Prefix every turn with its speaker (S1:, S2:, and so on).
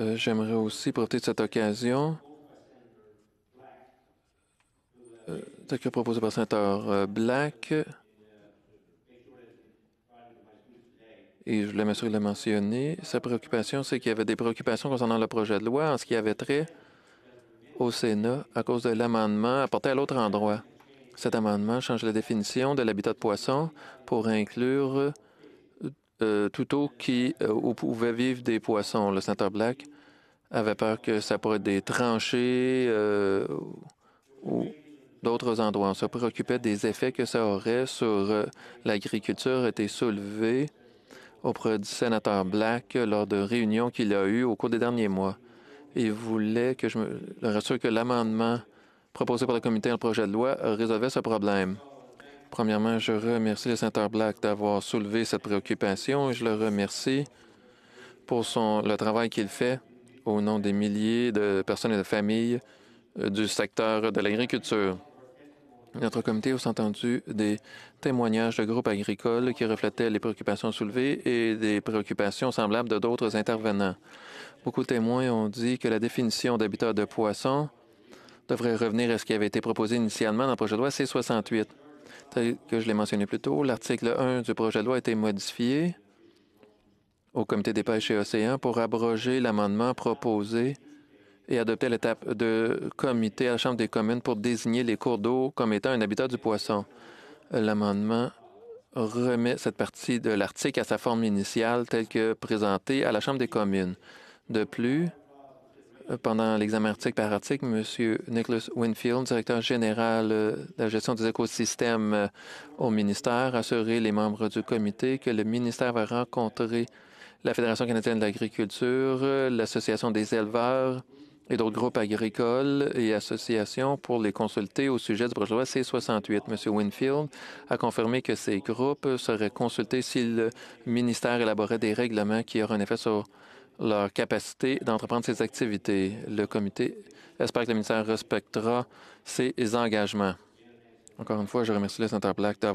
S1: Euh, j'aimerais aussi profiter de cette occasion euh, que proposé par sénateur euh, Black. Et je voulais m'assurer de le mentionner. Sa préoccupation, c'est qu'il y avait des préoccupations concernant le projet de loi en ce qui avait trait au Sénat à cause de l'amendement apporté à l'autre endroit. Cet amendement change la définition de l'habitat de poisson pour inclure euh, tout qui, euh, pouvait vivre des poissons. Le sénateur Black avait peur que ça pourrait être des tranchées euh, ou d'autres endroits. On se préoccupait des effets que ça aurait sur l'agriculture, été soulevé auprès du sénateur Black lors de réunions qu'il a eues au cours des derniers mois. Il voulait que je me rassure que l'amendement proposé par le comité dans le projet de loi résolvait ce problème. Premièrement, je remercie le sénateur Black d'avoir soulevé cette préoccupation et je le remercie pour son, le travail qu'il fait au nom des milliers de personnes et de familles euh, du secteur de l'agriculture. Notre comité a entendu des témoignages de groupes agricoles qui reflétaient les préoccupations soulevées et des préoccupations semblables de d'autres intervenants. Beaucoup de témoins ont dit que la définition d'habitat de poisson devrait revenir à ce qui avait été proposé initialement dans le projet de loi C-68. Tel que je l'ai mentionné plus tôt, l'article 1 du projet de loi a été modifié au Comité des pêches et océans pour abroger l'amendement proposé et adopter l'étape de comité à la Chambre des communes pour désigner les cours d'eau comme étant un habitat du poisson. L'amendement remet cette partie de l'article à sa forme initiale telle que présentée à la Chambre des communes. De plus, euh, pendant l'examen article par article, M. Nicholas Winfield, directeur général euh, de la gestion des écosystèmes euh, au ministère, a assuré les membres du comité que le ministère va rencontrer la Fédération canadienne de l'agriculture, l'Association des éleveurs et d'autres groupes agricoles et associations pour les consulter au sujet du projet de loi C-68. M. Winfield a confirmé que ces groupes seraient consultés si le ministère élaborait des règlements qui auraient un effet sur leur capacité d'entreprendre ces activités. Le comité espère que le ministère respectera ses engagements. Encore une fois, je remercie le Centre Black d'avoir